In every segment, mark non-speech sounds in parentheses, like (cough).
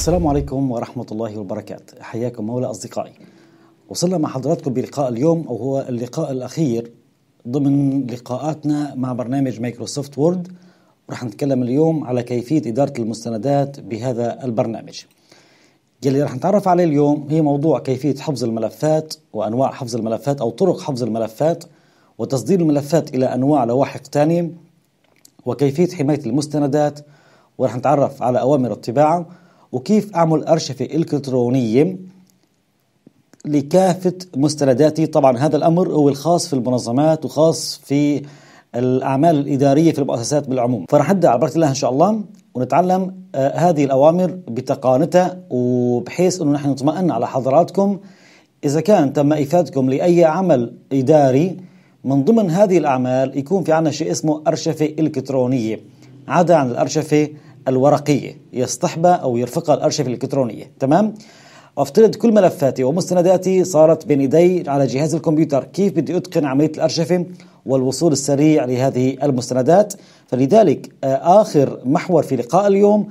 السلام عليكم ورحمة الله وبركاته حياكم مولى أصدقائي وصلنا مع حضراتكم بلقاء اليوم أو هو اللقاء الأخير ضمن لقاءاتنا مع برنامج مايكروسوفت وورد ورح نتكلم اليوم على كيفية إدارة المستندات بهذا البرنامج يلي رح نتعرف عليه اليوم هي موضوع كيفية حفظ الملفات وأنواع حفظ الملفات أو طرق حفظ الملفات وتصدير الملفات إلى أنواع لواحق ثانية وكيفية حماية المستندات ورح نتعرف على أوامر الطباعة وكيف أعمل أرشفة إلكترونية لكافة مستنداتي طبعا هذا الأمر هو الخاص في المنظمات وخاص في الأعمال الإدارية في المؤسسات بالعموم فرح نبدأ على بركة الله إن شاء الله ونتعلم آه، هذه الأوامر بتقانتها وبحيث أنه نحن نطمئن على حضراتكم إذا كان تم إفادكم لأي عمل إداري من ضمن هذه الأعمال يكون في عنا شيء اسمه أرشفة إلكترونية عدا عن الأرشفة الورقية يصطحبها أو يرفقها الأرشيف الإلكترونية تمام؟ افترض كل ملفاتي ومستنداتي صارت بين ايدي على جهاز الكمبيوتر كيف بدي أتقن عملية الأرشفة والوصول السريع لهذه المستندات فلذلك آه، آخر محور في لقاء اليوم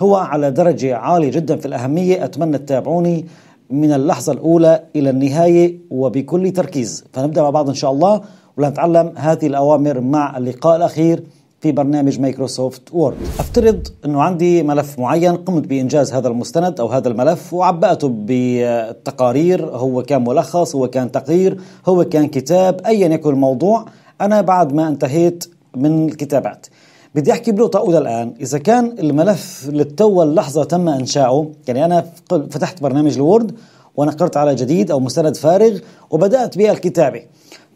هو على درجة عالية جدا في الأهمية أتمنى تتابعوني من اللحظة الأولى إلى النهاية وبكل تركيز فنبدأ مع بعض إن شاء الله ولنتعلم هذه الأوامر مع اللقاء الأخير في برنامج مايكروسوفت وورد افترض انه عندي ملف معين قمت بانجاز هذا المستند او هذا الملف وعبأته بالتقارير هو كان ملخص هو كان تقرير هو كان كتاب ايا يكن الموضوع انا بعد ما انتهيت من الكتابات بدي احكي بنقطة اولى الان اذا كان الملف للتو اللحظه تم انشاؤه يعني انا فتحت برنامج الوورد ونقرت على جديد او مستند فارغ وبدات بالكتابه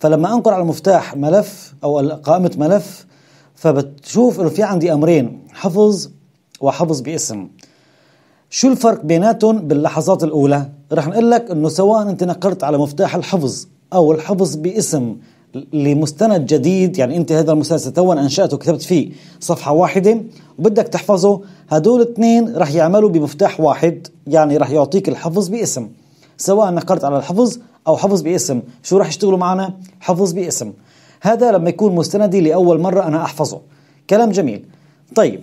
فلما انقر على المفتاح ملف او قائمه ملف فبتشوف انه في عندي امرين حفظ وحفظ باسم شو الفرق بيناتهم باللحظات الاولى رح نقول لك انه سواء انت نقلت على مفتاح الحفظ او الحفظ باسم لمستند جديد يعني انت هذا المسلسل تو انشاته وكتبت فيه صفحه واحده وبدك تحفظه هدول الاثنين رح يعملوا بمفتاح واحد يعني رح يعطيك الحفظ باسم سواء نقرت على الحفظ او حفظ باسم شو رح يشتغلوا معنا حفظ باسم هذا لما يكون مستندي لأول مرة أنا أحفظه كلام جميل طيب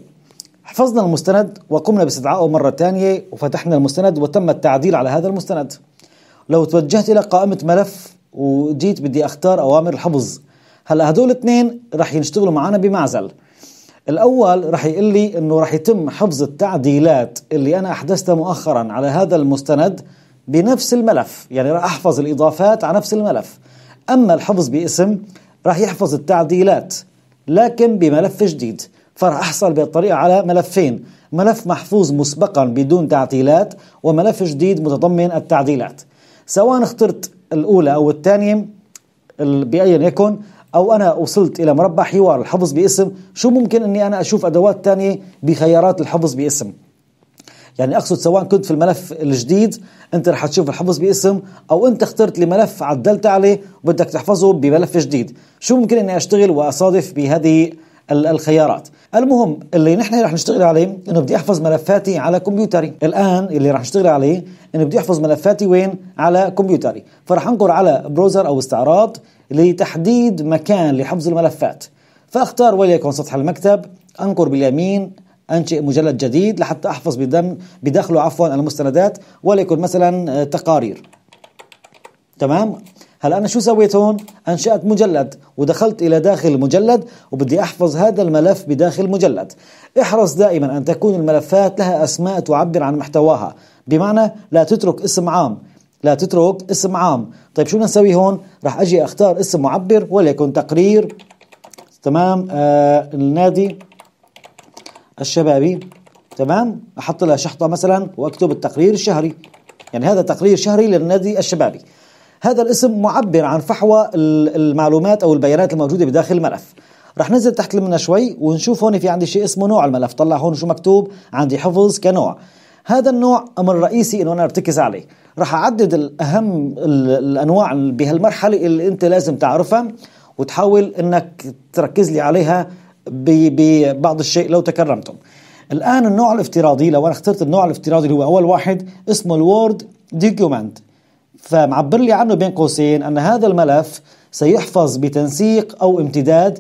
حفظنا المستند وقمنا باستدعائه مرة ثانية وفتحنا المستند وتم التعديل على هذا المستند لو توجهت إلى قائمة ملف وجيت بدي أختار أوامر الحفظ هلا هدول الاثنين رح يشتغلوا معنا بمعزل الأول رح يقول لي إنه رح يتم حفظ التعديلات اللي أنا أحدثتها مؤخرا على هذا المستند بنفس الملف يعني رح أحفظ الإضافات على نفس الملف أما الحفظ باسم راح يحفظ التعديلات لكن بملف جديد فراح أحصل بالطريقة على ملفين ملف محفوظ مسبقا بدون تعديلات وملف جديد متضمن التعديلات سواء اخترت الأولى أو الثانية بأيا يكن أو أنا وصلت إلى مربع حوار الحفظ باسم شو ممكن أني أنا أشوف أدوات تانية بخيارات الحفظ باسم يعني اقصد سواء كنت في الملف الجديد انت رح تشوف الحفظ باسم او انت اخترت لي ملف عدلت عليه وبدك تحفظه بملف جديد شو ممكن اني اشتغل واصادف بهذه الخيارات المهم اللي نحن رح نشتغل عليه انه بدي احفظ ملفاتي على كمبيوتري الان اللي رح نشتغل عليه انه بدي احفظ ملفاتي وين على كمبيوتري فرح انقر على بروزر او استعراض لتحديد مكان لحفظ الملفات فاختار وليكن سطح المكتب انقر باليمين أنشئ مجلد جديد لحتى أحفظ بدم بداخله عفوا المستندات وليكن مثلا آه، تقارير تمام هلا أنا شو سويت هون أنشأت مجلد ودخلت إلى داخل المجلد وبدي أحفظ هذا الملف بداخل المجلد احرص دائما أن تكون الملفات لها أسماء تعبر عن محتواها بمعنى لا تترك اسم عام لا تترك اسم عام طيب شو نسوي هون راح أجي أختار اسم معبر وليكن تقرير تمام آه النادي الشبابي تمام احط لها شحطه مثلا واكتب التقرير الشهري يعني هذا تقرير شهري للنادي الشبابي هذا الاسم معبر عن فحوى المعلومات او البيانات الموجوده بداخل الملف رح ننزل تحت منها شوي ونشوف هون في عندي شيء اسمه نوع الملف طلع هون شو مكتوب عندي حفظ كنوع هذا النوع امر رئيسي انه انا ارتكز عليه رح اعدد الاهم الانواع بهالمرحله اللي انت لازم تعرفها وتحاول انك تركز لي عليها ببعض الشيء لو تكرمتم الآن النوع الافتراضي لو أنا اخترت النوع الافتراضي اللي هو أول واحد اسمه الوورد ديكومنت فمعبر لي عنه بين قوسين أن هذا الملف سيحفظ بتنسيق أو امتداد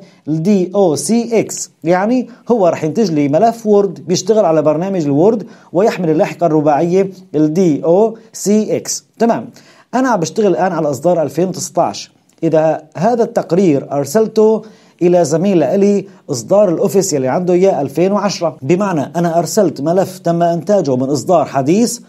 أو سي إكس يعني هو رح ينتج لي ملف وورد بيشتغل على برنامج الوورد ويحمل اللاحقة الرباعية أو سي إكس تمام أنا عم بشتغل الآن على إصدار 2019 إذا هذا التقرير أرسلته الى زميل لي اصدار الاوفيس يلي عنده اياه 2010 بمعنى انا ارسلت ملف تم انتاجه من اصدار حديث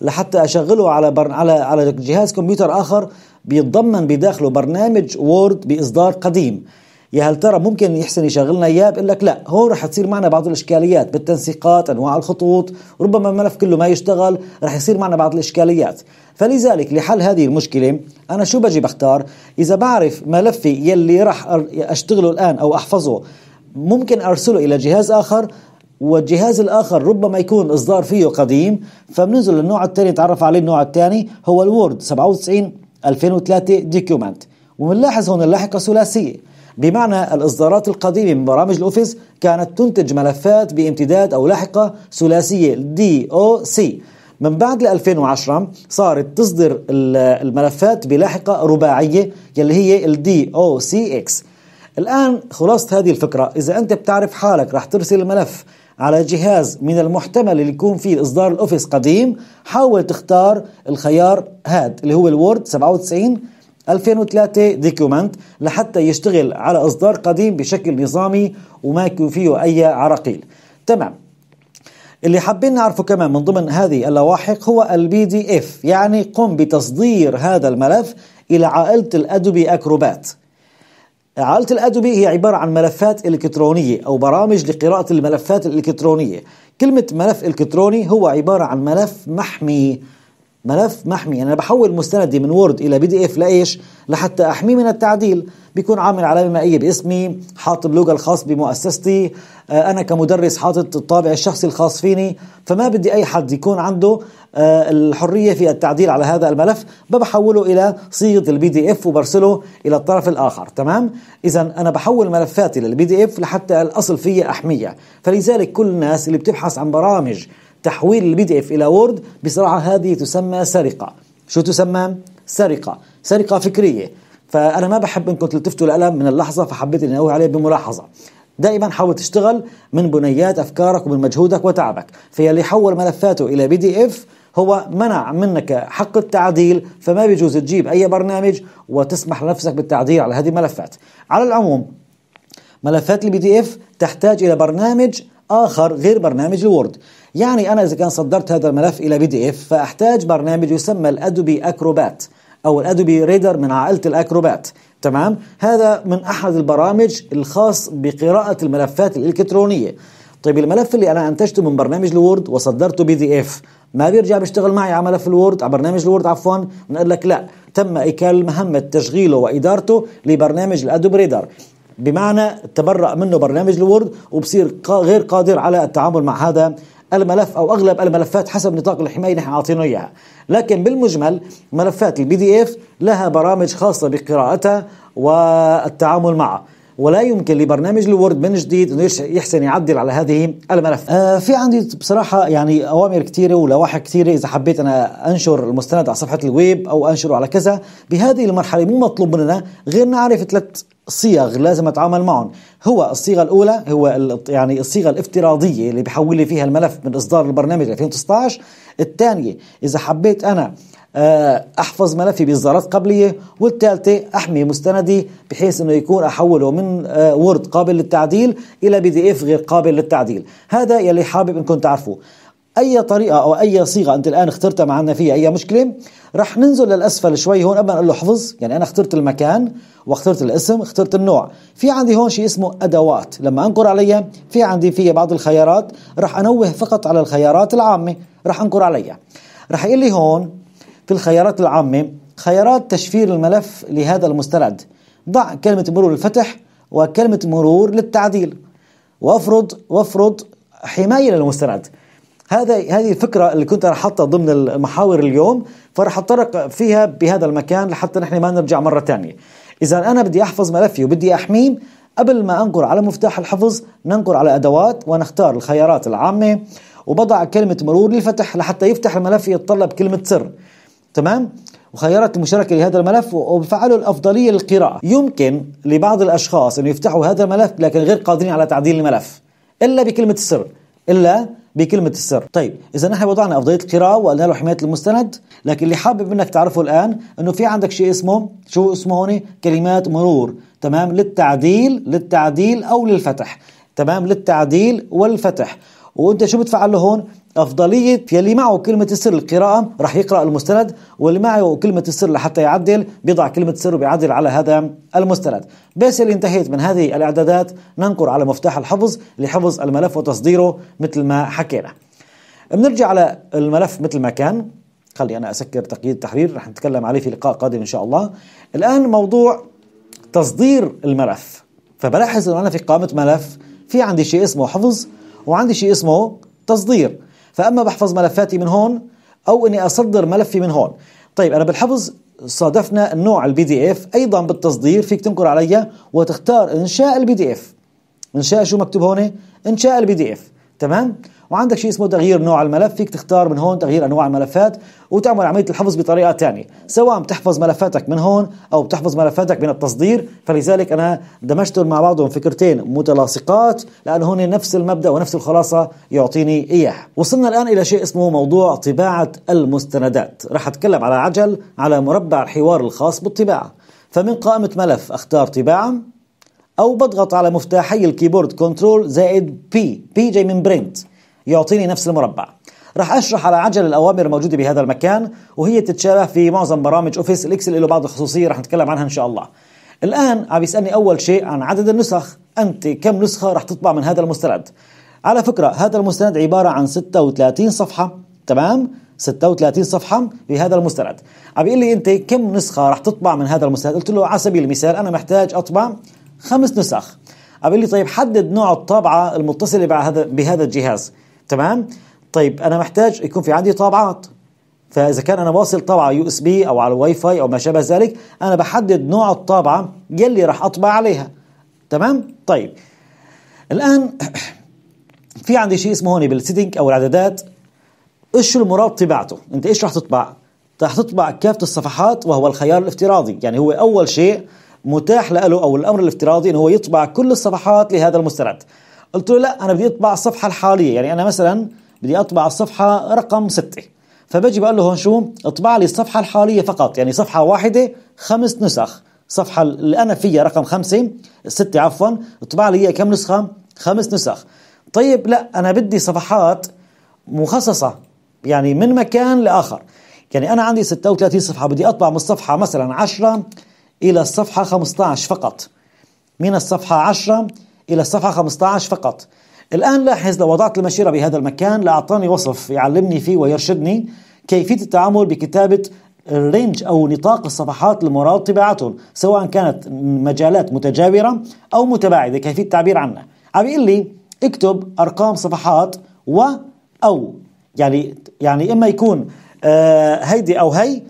لحتى اشغله على بر... على على جهاز كمبيوتر اخر بيتضمن بداخله برنامج وورد باصدار قديم يا هل ترى ممكن يحسن يشغلنا اياه بقول لك لا هون رح تصير معنا بعض الاشكاليات بالتنسيقات انواع الخطوط ربما الملف كله ما يشتغل رح يصير معنا بعض الاشكاليات فلذلك لحل هذه المشكلة أنا شو بجي بختار إذا بعرف ملفي يلي رح أشتغله الآن أو أحفظه ممكن أرسله إلى جهاز آخر والجهاز الآخر ربما يكون إصدار فيه قديم فبننزل للنوع الثاني نتعرف عليه النوع الثاني هو الوورد 97 2003 دوكيومنت وبنلاحظ هون اللاحقة ثلاثية بمعنى الإصدارات القديمة من برامج الأوفيس كانت تنتج ملفات بامتداد أو لاحقة ثلاثية دي أو سي من بعد 2010 صارت تصدر الملفات بلاحقة رباعية يلي هي الدي او سي اكس الآن خلاصة هذه الفكرة إذا أنت بتعرف حالك رح ترسل الملف على جهاز من المحتمل اللي يكون فيه إصدار الأوفيس قديم حاول تختار الخيار هاد اللي هو الوورد 97 2003 ديكومنت لحتى يشتغل على إصدار قديم بشكل نظامي وما يكون فيه أي عراقيل تمام اللي حابين نعرفه كمان من ضمن هذه اللواحق هو البي دي اف يعني قم بتصدير هذا الملف إلى عائلة الأدوبي أكروبات عائلة الأدوبي هي عبارة عن ملفات إلكترونية أو برامج لقراءة الملفات الإلكترونية كلمة ملف إلكتروني هو عبارة عن ملف محمي ملف محمي يعني انا بحول مستندي من وورد الى بي دي اف لايش لحتى احميه من التعديل بيكون عامل علامه مائيه باسمي حاط اللوجو الخاص بمؤسستي آه، انا كمدرس حاطط الطابع الشخصي الخاص فيني فما بدي اي حد يكون عنده آه، الحريه في التعديل على هذا الملف بحوله الى صيغه البي دي اف وبرسله الى الطرف الاخر تمام اذا انا بحول ملفاتي للبي دي اف لحتى الاصل فيها احميه فلذلك كل الناس اللي بتبحث عن برامج تحويل البي دي اف الى وورد بصراحه هذه تسمى سرقه شو تسمى سرقه سرقه فكريه فانا ما بحب انكم تلتفتوا الالم من اللحظه فحبيت اني اقول عليه بملاحظه دائما حاول تشتغل من بنيات افكارك ومن مجهودك وتعبك فيلي حول ملفاته الى بي دي اف هو منع منك حق التعديل فما بيجوز تجيب اي برنامج وتسمح لنفسك بالتعديل على هذه الملفات على العموم ملفات البي دي اف تحتاج الى برنامج آخر غير برنامج الوورد يعني أنا إذا كان صدرت هذا الملف إلى بي دي إف فأحتاج برنامج يسمى الأدوبي أكروبات أو الأدوبي ريدر من عائلة الأكروبات تمام هذا من أحد البرامج الخاص بقراءة الملفات الإلكترونية طيب الملف اللي أنا أنتجته من برنامج الوورد وصدرته بي دي إف ما بيرجع بيشتغل معي على ملف الوورد على برنامج الوورد عفوا بنقول لك لا تم إيكال مهمة تشغيله وإدارته لبرنامج الأدوبي ريدر بمعنى تبرأ منه برنامج الوورد وبصير غير قادر على التعامل مع هذا الملف او اغلب الملفات حسب نطاق الحمايه اللي نحن عاطينه اياها، لكن بالمجمل ملفات البي دي اف لها برامج خاصه بقراءتها والتعامل معها. ولا يمكن لبرنامج الوورد من جديد انه يحسن يعدل على هذه الملف آه في عندي بصراحه يعني اوامر كثيره ولوائح كثيره اذا حبيت انا انشر المستند على صفحه الويب او انشره على كذا بهذه المرحله مو مطلوب مننا غير نعرف ثلاث صيغ لازم اتعامل معهم هو الصيغه الاولى هو يعني الصيغه الافتراضيه اللي بحول لي فيها الملف من اصدار البرنامج 2019 الثانيه اذا حبيت انا آه، احفظ ملفي باصدارات قبليه والثالثه احمي مستندي بحيث انه يكون احوله من آه، وورد قابل للتعديل الى بي دي اف غير قابل للتعديل هذا يلي حابب انكم تعرفوه اي طريقه او اي صيغه انت الان اخترتها ما فيها اي مشكله رح ننزل للاسفل شوي هون قبل ما نقول له احفظ يعني انا اخترت المكان واخترت الاسم اخترت النوع في عندي هون شيء اسمه ادوات لما انقر عليها في عندي فيها بعض الخيارات رح انوه فقط على الخيارات العامه رح انقر عليها رح يقول لي هون في الخيارات العامه خيارات تشفير الملف لهذا المستند ضع كلمه مرور الفتح وكلمه مرور للتعديل وافرض وافرض حمايه للمستند هذا هذه الفكره اللي كنت انا حاطها ضمن المحاور اليوم فراح اتطرق فيها بهذا المكان لحتى نحن ما نرجع مره ثانيه اذا انا بدي احفظ ملفي وبدي احميه قبل ما انقر على مفتاح الحفظ ننقر على ادوات ونختار الخيارات العامه وبضع كلمه مرور للفتح لحتى يفتح الملف يتطلب كلمه سر تمام وخيارات المشاركة لهذا الملف وبفعله الأفضلية للقراءة يمكن لبعض الأشخاص أن يفتحوا هذا الملف لكن غير قادرين على تعديل الملف إلا بكلمة السر إلا بكلمة السر طيب إذا نحن وضعنا أفضلية القراءة وقلنا له حماية المستند لكن اللي حابب منك تعرفه الآن أنه في عندك شيء اسمه شو اسمه هون كلمات مرور تمام للتعديل للتعديل أو للفتح تمام للتعديل والفتح وانت شو بتفعل له هون افضليه يلي معه كلمه السر القراءه رح يقرا المستند واللي معه كلمه السر لحتى يعدل بيضع كلمه السر وبيعدل على هذا المستند بس اللي انتهيت من هذه الاعدادات ننقر على مفتاح الحفظ لحفظ الملف وتصديره مثل ما حكينا بنرجع على الملف مثل ما كان خلي انا اسكر تقييد التحرير رح نتكلم عليه في لقاء قادم ان شاء الله الان موضوع تصدير الملف فبلاحظ انه انا في قائمه ملف في عندي شيء اسمه حفظ وعندي شيء اسمه تصدير فأما بحفظ ملفاتي من هون أو أني أصدر ملفي من هون طيب أنا بالحفظ صادفنا نوع البي دي اف ايضا بالتصدير فيك تنقر علي وتختار انشاء البي دي اف انشاء شو مكتوب هون انشاء البي دي اف تمام وعندك شيء اسمه تغيير نوع الملف فيك تختار من هون تغيير انواع الملفات وتعمل عمليه الحفظ بطريقه ثانيه سواء بتحفظ ملفاتك من هون او بتحفظ ملفاتك من التصدير فلذلك انا دمجتهم مع بعضهم فكرتين متلاصقات لان هون نفس المبدا ونفس الخلاصه يعطيني اياها وصلنا الان الى شيء اسمه موضوع طباعه المستندات رح اتكلم على عجل على مربع الحوار الخاص بالطباعه فمن قائمه ملف اختار طباعه أو بضغط على مفتاحي الكيبورد كنترول زائد بي بي جاي من برنت يعطيني نفس المربع راح اشرح على عجل الاوامر الموجوده بهذا المكان وهي تتشابه في معظم برامج اوفيس الاكسل له بعض الخصوصيه راح نتكلم عنها ان شاء الله الان عم يسالني اول شيء عن عدد النسخ انت كم نسخه راح تطبع من هذا المستند على فكره هذا المستند عباره عن 36 صفحه تمام 36 صفحه بهذا المستند عم يقول لي انت كم نسخه راح تطبع من هذا المستند قلت له على سبيل المثال انا محتاج اطبع خمس نسخ قال لي طيب حدد نوع الطابعة المتصلة بهذا بهذا الجهاز تمام طيب أنا محتاج يكون في عندي طابعات فإذا كان أنا واصل طابعة يو اس بي أو على الواي فاي أو ما شابه ذلك أنا بحدد نوع الطابعة يلي راح أطبع عليها تمام طيب الآن (clears throat) في عندي شيء اسمه هون بالسيتنج أو الإعدادات إيش المراد طباعته أنت إيش راح تطبع راح تطبع كافة الصفحات وهو الخيار الافتراضي يعني هو أول شيء متاح له او الامر الافتراضي انه هو يطبع كل الصفحات لهذا المستند قلت له لا انا بدي اطبع الصفحه الحاليه يعني انا مثلا بدي اطبع الصفحه رقم ستة فبجي بقول له هون شو اطبع لي الصفحه الحاليه فقط يعني صفحه واحده خمس نسخ الصفحه اللي انا فيها رقم خمسة ستة عفوا اطبع لي كم نسخه خمس نسخ طيب لا انا بدي صفحات مخصصه يعني من مكان لاخر يعني انا عندي 36 صفحه بدي اطبع من الصفحه مثلا 10 إلى الصفحة 15 فقط من الصفحة 10 إلى الصفحة 15 فقط الآن لاحظ لو وضعت المشيرة بهذا المكان لأعطاني وصف يعلمني فيه ويرشدني كيفية التعامل بكتابة الرينج أو نطاق الصفحات المراد طباعتهم سواء كانت مجالات متجاورة أو متباعدة كيفية التعبير عنها عم يقول لي اكتب أرقام صفحات و أو يعني يعني إما يكون آه، هيدي أو هي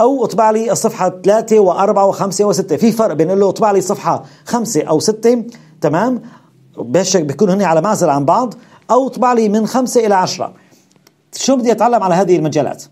او اطبع لي الصفحه 3 و4 و5 و6 في فرق بين له اطبع لي صفحه 5 او 6 تمام بهالشكل بيكونوا هن على معزل عن بعض او اطبع لي من 5 الى 10 شو بدي اتعلم على هذه المجالات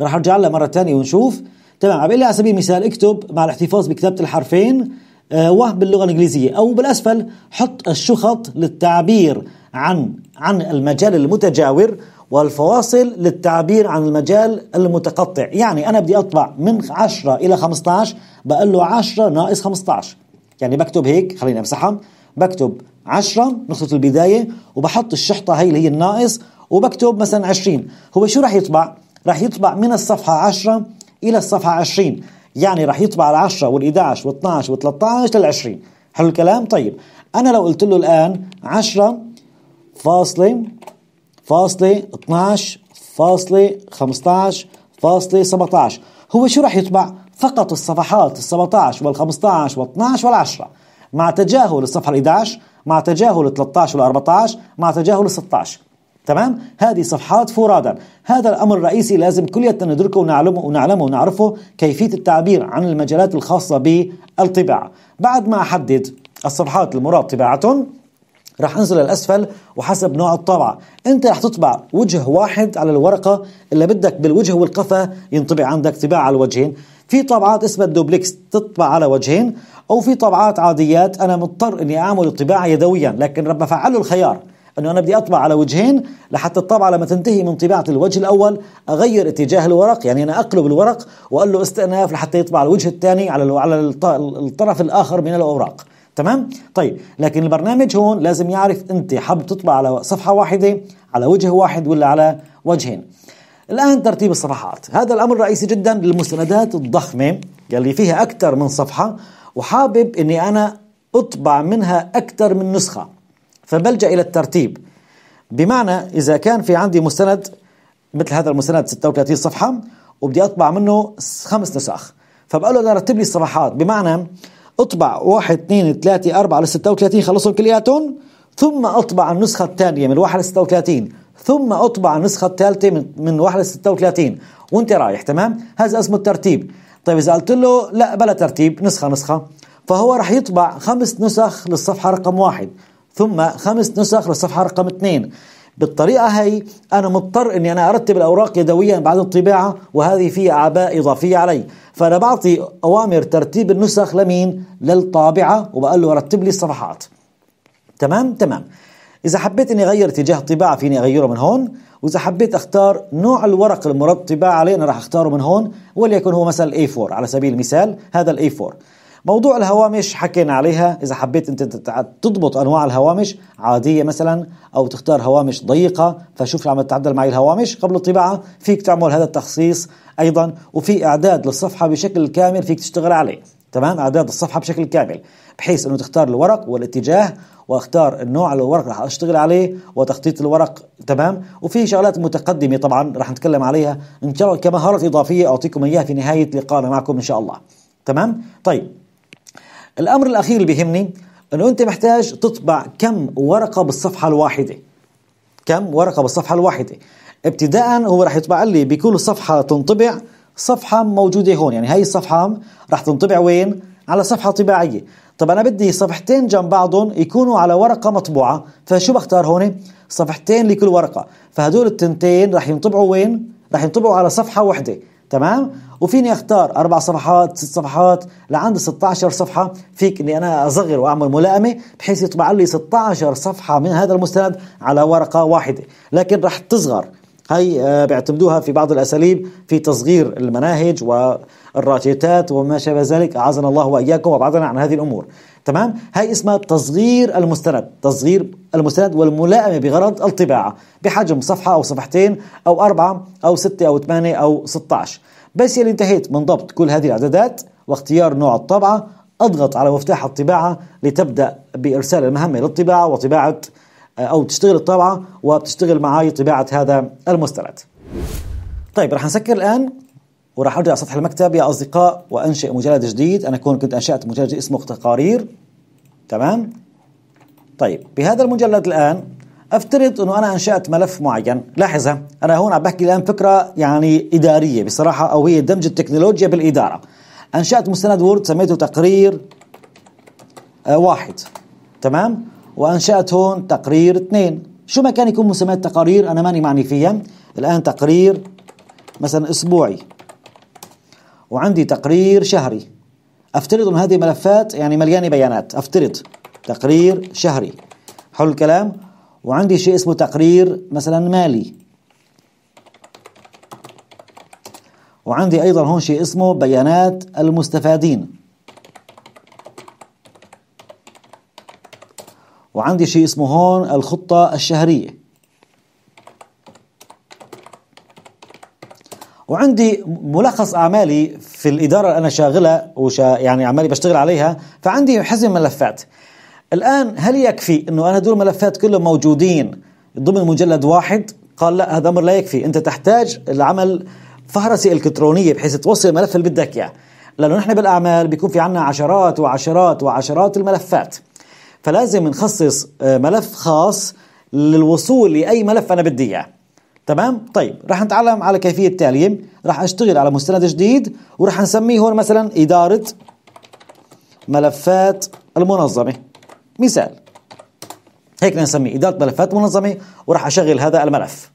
راح ارجع لها مره ثانيه ونشوف تمام عم بقول لي على سبيل المثال اكتب مع الاحتفاظ بكتابه الحرفين آه، وهم باللغه الانجليزيه او بالاسفل حط الشخط للتعبير عن عن المجال المتجاور والفواصل للتعبير عن المجال المتقطع يعني أنا بدي أطبع من 10 إلى 15 بقول له 10 ناقص 15 يعني بكتب هيك خليني أمسحهم بكتب 10 نقطة البداية وبحط الشحطة هي اللي هي الناقص وبكتب مثلا 20 هو شو رح يطبع؟ رح يطبع من الصفحة 10 إلى الصفحة 20 يعني رح يطبع ال 10 وال 11 وال 12 وال 13 لل 20 حلو الكلام؟ طيب أنا لو قلت له الآن 10 فاصلة فاصلة 12 فاصلة 15 فاصلة 17 هو شو راح يطبع؟ فقط الصفحات ال 17 وال 15 وال 12 وال 10 مع تجاهل الصفحة ال 11 مع تجاهل ال 13 وال 14 مع تجاهل ال 16 تمام؟ هذه صفحات فرادا هذا الأمر الرئيسي لازم كلياتنا ندركه ونعلمه ونعلمه ونعرفه كيفية التعبير عن المجالات الخاصة بالطباعة بعد ما أحدد الصفحات المراد طباعتهم راح انزل للاسفل وحسب نوع الطابعه انت راح تطبع وجه واحد على الورقه اللي بدك بالوجه والقفا ينطبع عندك طباعة على الوجهين في طابعات اسمها الدوبلكس تطبع على وجهين او في طابعات عاديات انا مضطر اني اعمل الطباعه يدويا لكن رب فعله الخيار انه انا بدي اطبع على وجهين لحتى الطبعه لما تنتهي من طباعه الوجه الاول اغير اتجاه الورق يعني انا اقلب الورق واقول له استئناف لحتى يطبع الوجه الثاني على على الطرف الاخر من الاوراق تمام طيب لكن البرنامج هون لازم يعرف انت حابب تطلع على صفحه واحده على وجه واحد ولا على وجهين الان ترتيب الصفحات هذا الامر رئيسي جدا للمستندات الضخمه يلي فيها اكثر من صفحه وحابب اني انا اطبع منها اكثر من نسخه فبلجا الى الترتيب بمعنى اذا كان في عندي مستند مثل هذا المستند 36 صفحه وبدي اطبع منه خمس نسخ فبقول له رتب لي الصفحات بمعنى اطبع واحد اثنين ثلاثة أربعة لستة وثلاثين خلصهم كلياتهم ثم اطبع النسخة الثانية من واحد لستة وثلاثين ثم اطبع النسخة الثالثة من من واحد لستة وثلاثين وانت رايح تمام هذا اسمه الترتيب طيب إذا قلت له لا بلا ترتيب نسخة نسخة فهو راح يطبع خمس نسخ للصفحة رقم واحد ثم خمس نسخ للصفحة رقم اثنين بالطريقه هي انا مضطر اني انا ارتب الاوراق يدويا بعد الطباعه وهذه في اعباء اضافيه علي فانا بعطي اوامر ترتيب النسخ لمين للطابعه وبقول له رتب لي الصفحات تمام تمام اذا حبيت اني اغير اتجاه الطباعه فيني اغيره من هون واذا حبيت اختار نوع الورق المرتب عليه انا راح اختاره من هون وليكن هو مثلا A4 على سبيل المثال هذا ال A4 موضوع الهوامش حكينا عليها اذا حبيت انت تضبط انواع الهوامش عاديه مثلا او تختار هوامش ضيقه فشوف عم تتعدل معي الهوامش قبل الطباعه فيك تعمل هذا التخصيص ايضا وفي اعداد للصفحه بشكل كامل فيك تشتغل عليه تمام اعداد الصفحه بشكل كامل بحيث انه تختار الورق والاتجاه واختار النوع الورق راح اشتغل عليه وتخطيط الورق تمام وفي شغلات متقدمه طبعا راح نتكلم عليها ان شاء الله كمهارات اضافيه اعطيكم اياها في نهايه لقائنا معكم ان شاء الله تمام طيب الأمر الأخير اللي بيهمني أنه أنت محتاج تطبع كم ورقة بالصفحة الواحدة كم ورقة بالصفحة الواحدة ابتداء هو راح يطبع لي بكل صفحة تنطبع صفحة موجودة هون يعني هاي الصفحة راح تنطبع وين؟ على صفحة طباعية طب أنا بدي صفحتين جنب بعضهم يكونوا على ورقة مطبوعة فشو بختار هون؟ صفحتين لكل ورقة فهدول التنتين راح ينطبعوا وين؟ راح ينطبعوا على صفحة واحدة تمام وفيني اختار اربع صفحات ست صفحات لعند 16 صفحه فيك اني انا اصغر واعمل ملائمه بحيث يطبع لي 16 صفحه من هذا المستند على ورقه واحده لكن راح تصغر هي آه، بيعتمدوها في بعض الأساليب في تصغير المناهج والراتيتات وما شابه ذلك أعاذنا الله وإياكم وبعضنا عن هذه الأمور تمام هاي اسمها تصغير المستند تصغير المستند والملائمة بغرض الطباعة بحجم صفحة أو صفحتين أو أربعة أو ستة أو ثمانية أو 16 بس يلي انتهيت من ضبط كل هذه الإعدادات واختيار نوع الطبعة أضغط على مفتاح الطباعة لتبدأ بإرسال المهمة للطباعة وطباعة او تشتغل الطابعه وبتشتغل معي طباعه هذا المستند. طيب رح نسكر الان وراح ارجع سطح المكتب يا اصدقاء وانشئ مجلد جديد انا كون كنت انشات مجلد اسمه تقارير تمام طيب بهذا المجلد الان افترض انه انا انشات ملف معين لاحظها انا هون عم بحكي الان فكره يعني اداريه بصراحه او هي دمج التكنولوجيا بالاداره انشات مستند وورد سميته تقرير آه، واحد تمام وأنشأت هون تقرير اثنين شو ما كان يكون مسميات التقارير أنا ماني معني فيها الآن تقرير مثلا أسبوعي وعندي تقرير شهري أفترض أن هذه ملفات يعني مليانة بيانات أفترض تقرير شهري حلو الكلام وعندي شيء اسمه تقرير مثلا مالي وعندي أيضا هون شيء اسمه بيانات المستفادين وعندي شيء اسمه هون الخطة الشهرية وعندي ملخص اعمالي في الاداره اللي انا شاغلها وش يعني عمالي بشتغل عليها فعندي حزم ملفات الان هل يكفي انه انا هدول الملفات كلهم موجودين ضمن مجلد واحد قال لا هذا امر لا يكفي انت تحتاج العمل فهرسه الكترونيه بحيث توصل الملف اللي بدك اياه لانه نحن بالاعمال بيكون في عنا عشرات وعشرات وعشرات الملفات فلازم نخصص آه، ملف خاص للوصول لاي ملف انا بدي اياه تمام طيب رح نتعلم على كيفيه التعليم رح اشتغل على مستند جديد ورح نسميه هون مثلا اداره ملفات المنظمه مثال هيك نسميه اداره ملفات منظمه وراح اشغل هذا الملف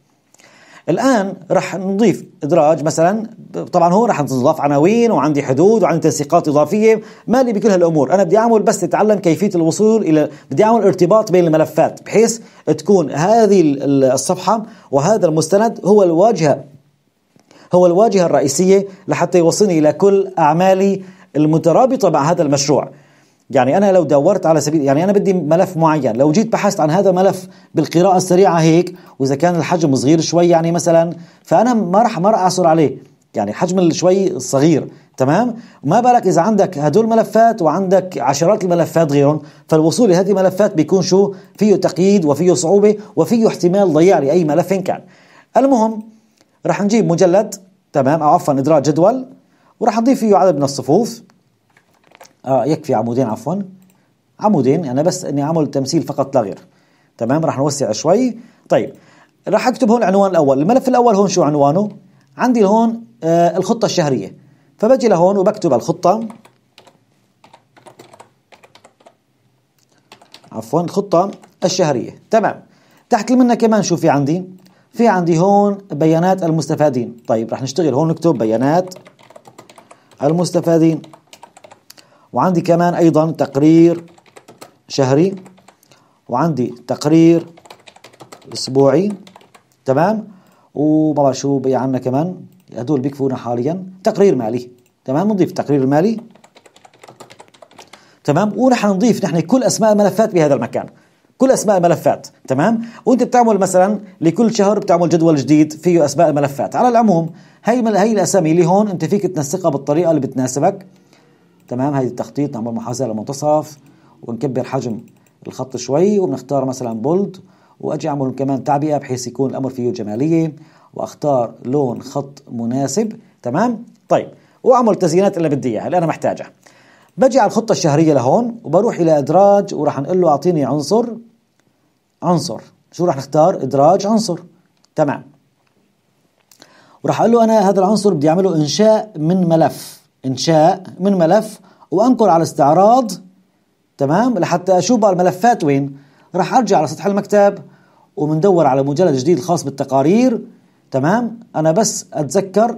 الآن رح نضيف إدراج مثلا طبعا هون رح تضاف عناوين وعندي حدود وعندي تنسيقات إضافية مالي بكل هالأمور أنا بدي أعمل بس اتعلم كيفية الوصول إلى بدي أعمل ارتباط بين الملفات بحيث تكون هذه الصفحة وهذا المستند هو الواجهة هو الواجهة الرئيسية لحتى يوصلني إلى كل أعمالي المترابطة مع هذا المشروع يعني أنا لو دورت على سبيل يعني أنا بدي ملف معين لو جيت بحثت عن هذا الملف بالقراءة السريعة هيك وإذا كان الحجم صغير شوي يعني مثلا فأنا ما راح ما راح أعثر عليه يعني حجم شوي صغير تمام ما بالك إذا عندك هدول الملفات وعندك عشرات الملفات غيرهم فالوصول لهذه الملفات بيكون شو فيه تقييد وفيه صعوبة وفيه احتمال ضياع لأي ملف كان المهم رح نجيب مجلد تمام أو عفوا إدراج جدول وراح نضيف فيه عدد من الصفوف آه يكفي عمودين عفوا عمودين انا يعني بس اني اعمل تمثيل فقط لا غير تمام راح نوسع شوي طيب راح اكتب هون العنوان الاول الملف الاول هون شو عنوانه عندي هون آه الخطه الشهريه فبجي لهون وبكتب الخطه عفوا الخطه الشهريه تمام تحت المنة كمان شو في عندي في عندي هون بيانات المستفادين طيب راح نشتغل هون نكتب بيانات المستفادين وعندي كمان أيضا تقرير شهري وعندي تقرير أسبوعي تمام وما بعرف شو بقي عنا كمان هدول بيكفونا حاليا تقرير مالي تمام نضيف التقرير المالي تمام ونحن نضيف نحن كل أسماء الملفات بهذا المكان كل اسماء الملفات تمام وانت بتعمل مثلا لكل شهر بتعمل جدول جديد فيه اسماء الملفات على العموم هي هي الاسامي اللي هون انت فيك تنسقها بالطريقه اللي بتناسبك تمام هذه التخطيط نعمل محاذاه لمنتصف ونكبر حجم الخط شوي وبنختار مثلا بولد واجي اعمل كمان تعبئه بحيث يكون الامر فيه جماليه واختار لون خط مناسب تمام طيب واعمل تزيينات اللي بدي اياها اللي انا محتاجها بجي على الخطه الشهريه لهون وبروح الى ادراج وراح نقول له اعطيني عنصر عنصر شو راح نختار ادراج عنصر تمام وراح اقول له انا هذا العنصر بدي اعمله انشاء من ملف إنشاء من ملف وأنقل على استعراض تمام لحتى أشوف بقى الملفات وين راح أرجع على سطح المكتب ومندور على مجلد جديد خاص بالتقارير تمام أنا بس أتذكر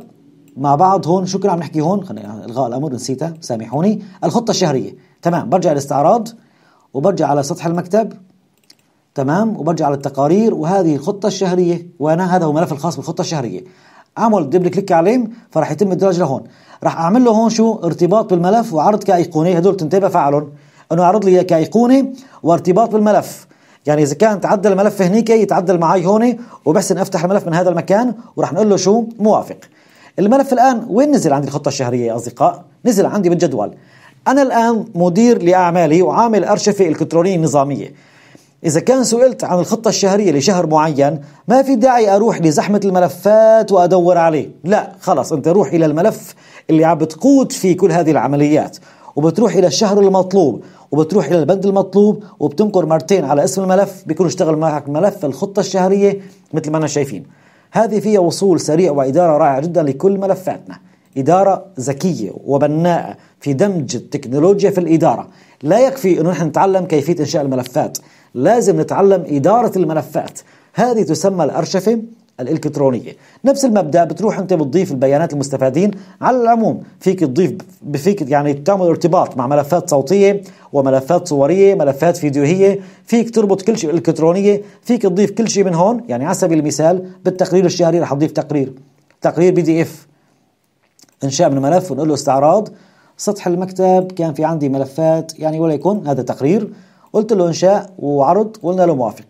مع بعض هون شو كنا عم نحكي هون خلينا الغاء الامر نسيته سامحوني الخطه الشهريه تمام برجع الاستعراض وبرجع على سطح المكتب تمام وبرجع على التقارير وهذه الخطه الشهريه وانا هذا هو ملف الخاص بالخطه الشهريه اعمل دبل كليك عليه فراح يتم الدرج لهون راح اعمل له هون شو ارتباط بالملف وعرض كايقونه هدول تنتبه بفعلهم انه يعرض لي كايقونه وارتباط بالملف يعني اذا كان تعدل الملف هنيك يتعدل معي هون وبحسن افتح الملف من هذا المكان وراح نقول له شو موافق الملف الان وين نزل عندي الخطه الشهريه يا اصدقاء نزل عندي بالجدول انا الان مدير لاعمالي وعامل ارشفه الكترونيه نظاميه إذا كان سئلت عن الخطة الشهرية لشهر معين ما في داعي أروح لزحمة الملفات وأدور عليه لا خلص أنت روح إلى الملف اللي عم بتقود فيه كل هذه العمليات وبتروح إلى الشهر المطلوب وبتروح إلى البند المطلوب وبتنقر مرتين على اسم الملف بيكون اشتغل معك ملف الخطة الشهرية مثل ما أنا شايفين هذه فيها وصول سريع وإدارة رائعة جدا لكل ملفاتنا إدارة ذكية وبناءة في دمج التكنولوجيا في الإدارة لا يكفي أنه نحن نتعلم كيفية إنشاء الملفات لازم نتعلم إدارة الملفات هذه تسمى الأرشفة الالكترونيه نفس المبدا بتروح انت بتضيف البيانات المستفادين على العموم فيك تضيف فيك يعني تعمل ارتباط مع ملفات صوتيه وملفات صوريه ملفات فيديوهيه فيك تربط كل شيء الكترونيه فيك تضيف كل شيء من هون يعني على سبيل المثال بالتقرير الشهري رح تضيف تقرير تقرير بي دي اف انشاء من ملف ونقول له استعراض سطح المكتب كان في عندي ملفات يعني وليكن هذا تقرير قلت له انشاء وعرض وقلنا له موافق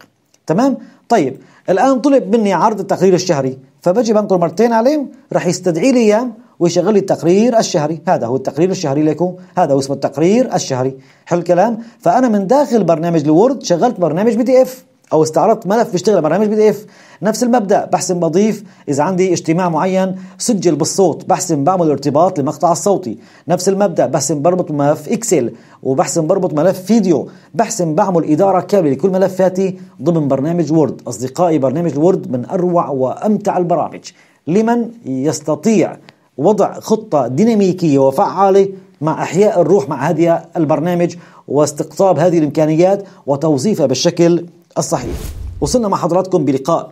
تمام طيب الان طلب مني عرض التقرير الشهري فبجي بنقر مرتين عليه راح يستدعي لي اياه ويشغل لي التقرير الشهري هذا هو التقرير الشهري لكم هذا هو اسمه التقرير الشهري حلو الكلام فانا من داخل برنامج الوورد شغلت برنامج بي دي اف او استعرضت ملف بيشتغل برنامج بي دي اف نفس المبدا بحسن بضيف اذا عندي اجتماع معين سجل بالصوت بحسن بعمل ارتباط للمقطع الصوتي نفس المبدا بحسن بربط ملف اكسل وبحسن بربط ملف فيديو بحسن بعمل اداره كامله لكل ملفاتي ضمن برنامج وورد اصدقائي برنامج الوورد من اروع وامتع البرامج لمن يستطيع وضع خطه ديناميكيه وفعاله مع احياء الروح مع هذه البرنامج واستقطاب هذه الامكانيات وتوظيفها بالشكل الصحيح وصلنا مع حضراتكم بلقاء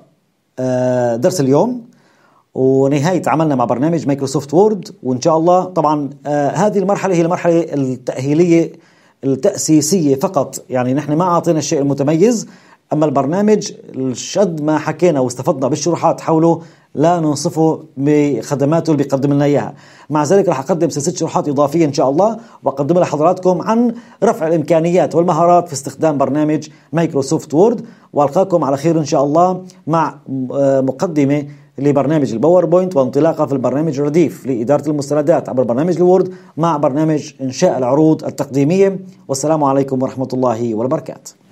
آه، درس اليوم ونهاية عملنا مع برنامج مايكروسوفت وورد وإن شاء الله طبعا آه، هذه المرحلة هي المرحلة التأهيلية التأسيسية فقط يعني نحن ما أعطينا الشيء المتميز أما البرنامج شد ما حكينا واستفدنا بالشروحات حوله لا ننصفه بخدماته اللي بيقدم لنا اياها مع ذلك راح اقدم سلسله شروحات اضافيه ان شاء الله واقدمها لحضراتكم عن رفع الامكانيات والمهارات في استخدام برنامج مايكروسوفت وورد والقاكم على خير ان شاء الله مع آه، مقدمه لبرنامج الباوربوينت وانطلاقه في البرنامج الرديف لاداره المستندات عبر برنامج الوورد مع برنامج انشاء العروض التقديميه والسلام عليكم ورحمه الله وبركاته